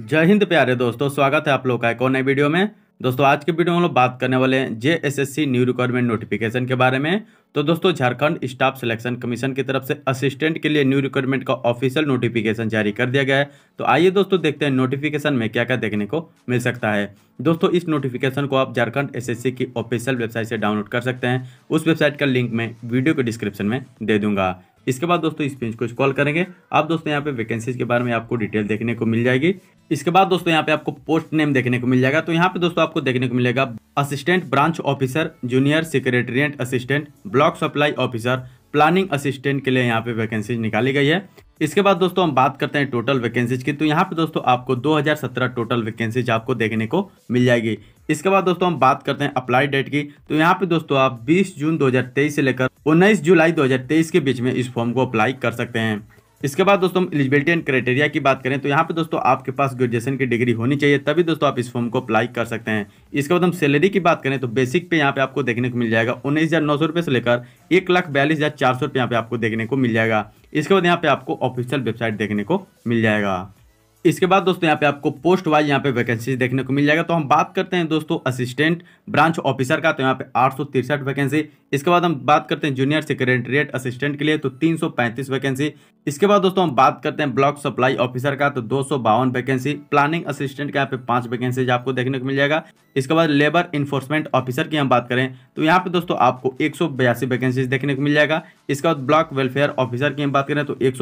जय हिंद प्यारे दोस्तों स्वागत है आप लोग का एक और नए वीडियो में दोस्तों आज के वीडियो में हम लोग बात करने वाले हैं J S S C new requirement notification के बारे में तो दोस्तों झारखंड स्टाफ सिलेक्शन कमीशन की तरफ से असिस्टेंट के लिए न्यू रिक्वायरमेंट का ऑफिशियल नोटिफिकेशन जारी कर दिया गया है तो आइए दोस्तों देखते हैं नोटिफिकेशन में क्या क्या देखने को मिल सकता है दोस्तों इस नोटिफिकेशन को आप झारखंड एस की ऑफिशियल वेबसाइट से डाउनलोड कर सकते हैं उस वेबसाइट का लिंक मैं वीडियो के डिस्क्रिप्शन में दे दूंगा इसके बाद दोस्तों इस पेज को स्कॉल करेंगे आप दोस्तों यहाँ पे वैकेंसीज के बारे में आपको डिटेल देखने को मिल जाएगी इसके बाद दोस्तों यहाँ पे आपको पोस्ट नेम देखने को मिल जाएगा तो यहाँ पे दोस्तों आपको देखने को मिलेगा assistant branch officer junior secretariat assistant block supply officer planning assistant के लिए यहाँ पे वैकेंसीज निकाली गई है इसके बाद दोस्तों हम बात करते हैं टोटल वैकेंसीज की तो यहाँ पे दोस्तों आपको 2017 टोटल वैकेंसीज आपको देखने को मिल जाएगी इसके बाद दोस्तों हम बात करते हैं अप्लाई डेट की तो यहाँ पे दोस्तों आप 20 जून 2023 से लेकर उन्नीस जुलाई 2023 के बीच में इस फॉर्म को अप्लाई कर सकते हैं इसके बाद दोस्तों एलिजिबिलिटी एंड क्राइटेरिया की बात करें तो यहाँ पे दोस्तों आपके पास ग्रेजुएशन की डिग्री होनी चाहिए तभी दोस्तों आप इस फॉर्म को अप्लाई कर सकते हैं इसके बाद हम सैलरी की बात करें तो बेसिक पे यहाँ पे आपको देखने को मिल जाएगा उन्नीस हज़ार नौ सौ रुपये से लेकर एक लाख बयालीस हज़ार चार सौ रुपये यहाँ पे आपको देखने को मिल जाएगा इसके बाद यहाँ पे आपको ऑफिशियल वेबसाइट देखने को मिल जाएगा इसके बाद दोस्तों यहाँ पे आपको पोस्ट वाइज यहाँ पे वैकेंसी देखने को मिल जाएगा तो हम बात करते हैं दोस्तों असिस्टेंट ब्रांच ऑफिसर का तो यहाँ पे आठ वैकेंसी इसके बाद हम बात करते हैं जूनियर सेक्रेटरीट असिस्टेंट के लिए तो 335 वैकेंसी इसके बाद दोस्तों हम बात करते हैं ब्लॉक सप्लाई ऑफिसर का तो दो वैकेंसी प्लानिंग असिस्टेंट का यहाँ पे पांच वैकेंसीज आपको देखने को मिल जाएगा इसके बाद लेबर इन्फोर्समेंट ऑफिसर की हम बात करें तो यहाँ पे दोस्तों आपको एक वैकेंसी देखने को मिल जाएगा इसके बाद ब्लॉक वेलफेयर ऑफिसर की हम बात करें तो एक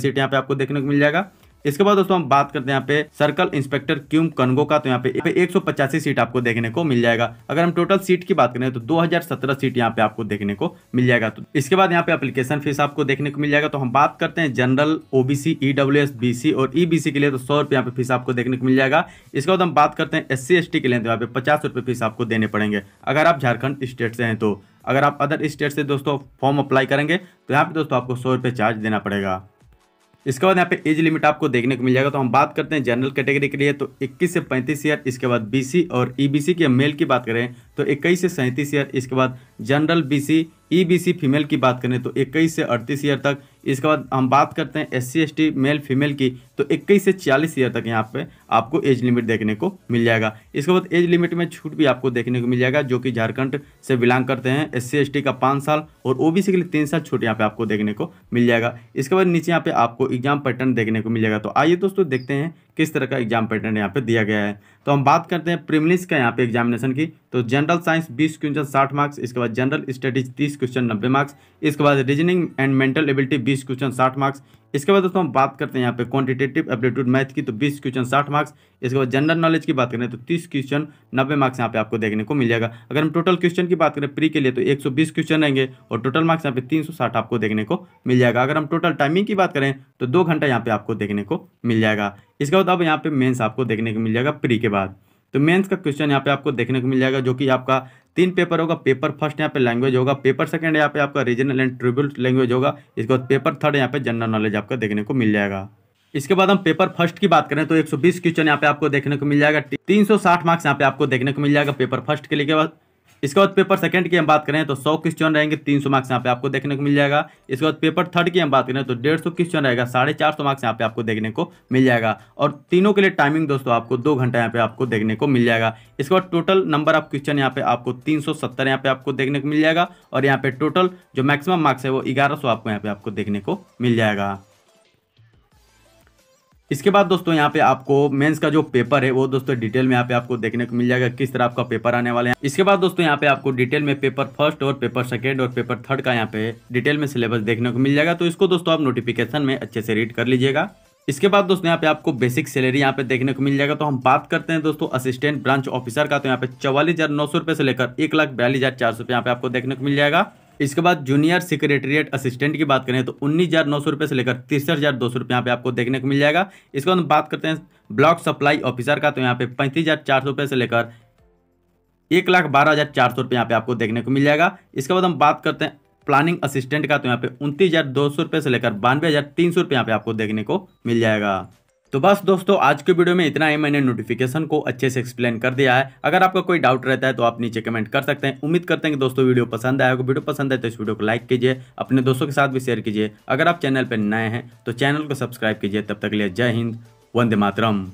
सीट यहाँ पे आपको देखने को मिल जाएगा इसके बाद दोस्तों हम बात करते हैं यहाँ पे सर्कल इंस्पेक्टर क्यूम कनगो का तो यहाँ पे एक सीट आपको देखने को मिल जाएगा अगर हम टोटल सीट की बात करें तो 2017 सीट यहाँ पे आपको देखने को मिल जाएगा तो इसके बाद यहाँ पे एप्लीकेशन फीस आपको देखने को मिल जाएगा तो हम बात करते हैं जनरल ओबीसी ईडब्ल्यू एस और ईबीसी e के लिए तो सौ रुपये यहाँ पे फीस आपको देखने को मिल जाएगा इसके बाद हम बात करते हैं एस सी के लिए तो यहाँ पे पचास फीस आपको देने पड़ेंगे अगर आप झारखंड स्टेट से हैं तो अगर आप अदर स्टेट से दोस्तों फॉर्म अप्लाई करेंगे तो यहाँ पे दोस्तों आपको सौ रुपये चार्ज देना पड़ेगा इसके बाद यहाँ पे एज लिमिट आपको देखने को मिल जाएगा तो हम बात करते हैं जनरल कैटेगरी के लिए तो 21 से 35 ईयर इसके बाद बीसी और ईबीसी के मेल की बात करें तो 21 से सैंतीस ईयर इसके बाद general BC EBC e female की बात करें तो 21 से 38 ईयर तक इसके बाद हम बात करते हैं एस सी मेल फीमेल की तो 21 से 40 ईयर तक यहाँ पे आपको एज लिमिट देखने को मिल जाएगा इसके बाद एज लिमिट में छूट भी आपको देखने को मिल जाएगा जो कि झारखंड से बिलोंग करते हैं एस सी का पाँच साल और ओ के लिए तीन साल छूट यहाँ पे आपको देखने को मिल जाएगा इसके बाद नीचे यहाँ पे आपको एग्जाम पैटर्न देखने को मिल जाएगा तो आइए दोस्तों देखते हैं किस तरह का एग्जाम पैटर्न यहाँ पे दिया गया है तो हम बात करते हैं प्रिमिलिस का यहाँ पे एग्जामिनेशन की तो जनरल साइंस बीस क्वेश्चन साठ मार्क्स इसके बाद जनरल स्टडीज तीस क्वेश्चन नब्बे मार्क्स इसके बाद रीजनिंग एंड मेंटल एबिलिटी बीस क्वेश्चन साठ मार्क्स इसके बाद दोस्तों हम बात करते हैं यहाँ पे क्वांटिटेटिव एप्टीट्यूड मैथ की तो 20 क्वेश्चन 60 मार्क्स इसके बाद जनरल नॉलेज की बात करें तो 30 क्वेश्चन 90 मार्क्स यहाँ पे तो आपको देखने को मिल जाएगा अगर हम टोटल क्वेश्चन की बात करें प्री के लिए तो 120 क्वेश्चन रहेंगे और टोटल मार्क्स यहाँ पे 360 आपको देखने को मिल जाएगा अगर हम टोटल टाइमिंग की बात करें तो दो घंटा यहाँ पे आपको देखने को मिल जाएगा इसके बाद अब यहाँ पे मेन्स आपको देखने को मिल जाएगा प्री के बाद तो मेंस का क्वेश्चन यहाँ पे आपको देखने को मिल जाएगा जो कि आपका तीन पेपर होगा पेपर फर्स्ट यहाँ पे लैंग्वेज होगा पेपर सेकंड यहाँ पे आपका रीजनल एंड ट्रिब्यूल लैंग्वेज होगा इसके बाद पेपर थर्ड यहाँ पे जनरल नॉलेज आपका देखने को मिल जाएगा इसके बाद हम पेपर फर्स्ट की बात करें तो 120 क्वेश्चन यहाँ पे आपको देखने को मिल जाएगा 360 मार्क्स यहाँ पे आपको देखने को मिल जाएगा पेपर फर्स्ट के लिए के बाद इसके बाद पेपर सेकंड की हम बात करें तो सौ क्वेश्चन रहेंगे तीन सौ मार्क्स यहाँ पे आपको देखने को मिल जाएगा इसके बाद पेपर थर्ड की हम बात करें तो डेढ़ सौ क्वेश्चन रहेगा साढ़े चार सौ मार्क्स यहाँ पे आपको देखने को मिल जाएगा और तीनों के लिए टाइमिंग दोस्तों आपको दो घंटा यहाँ पे आपको देखने को मिल जाएगा इसके बाद टोटल नंबर ऑफ क्वेश्चन यहाँ पे आपको तीन सौ सत्तर यहाँ पे आपको देखने को मिल जाएगा और यहाँ पे टोटल जो मैक्सिमम मार्क्स है वो ग्यारह सौ आपको यहाँ पे आपको देखने को मिल जाएगा इसके बाद दोस्तों यहाँ पे आपको मेंस का जो पेपर है वो दोस्तों डिटेल में यहाँ पे आपको देखने को मिल जाएगा किस तरह आपका पेपर आने वाला है इसके बाद दोस्तों यहाँ पे आपको डिटेल में पेपर फर्स्ट और पेपर सेकेंड और पेपर थर्ड का यहाँ पे डिटेल में सिलेबस देखने को मिल जाएगा तो इसको दोस्तों आप नोटिफिकेशन में अच्छे से रीड कर लीजिएगा इसके बाद दोस्तों यहाँ पे आपको बेसिक सैलरी यहाँ पे देखने को मिल जाएगा तो हम बात करते हैं दोस्तों असिस्टेंट ब्रांच ऑफिसर का तो यहाँ पे चवालीस हजार नौ सौ रुपये से लेकर एक लाख बयालीस हजार चार सौ रुपये यहाँ पे आपको देखने को मिल जाएगा इसके बाद जूनियर सेक्रेटरीट असिस्टेंट की बात करें तो उन्नीस हज़ार नौ सौ रुपये से लेकर तिरसठ हज़ार दो सौ रुपये यहाँ पे आपको देखने को मिल जाएगा इसके बाद बात करते हैं ब्लॉक सप्लाई ऑफिसर का तो यहाँ पे पैंतीस हज़ार चार सौ रुपये से लेकर एक लाख बारह हज़ार चार सौ रुपये यहाँ पे आपको देखने को मिल जाएगा इसके बाद हम बात करते हैं प्लानिंग असिस्टेंट का तो यहाँ पे उनतीस हज़ार दो सौ रुपये से लेकर बानवे हज़ार तीन सौ रुपये यहाँ पे आपको देखने को मिल जाएगा तो बस दोस्तों आज के वीडियो में इतना ही मैंने नोटिफिकेशन को अच्छे से एक्सप्लेन कर दिया है अगर आपका कोई डाउट रहता है तो आप नीचे कमेंट कर सकते हैं उम्मीद करते हैं कि दोस्तों वीडियो पसंद आएगा वीडियो पसंद है तो इस वीडियो को लाइक कीजिए अपने दोस्तों के साथ भी शेयर कीजिए अगर आप चैनल पर नए हैं तो चैनल को सब्सक्राइब कीजिए तब तक लिए जय हिंद वंदे मातरम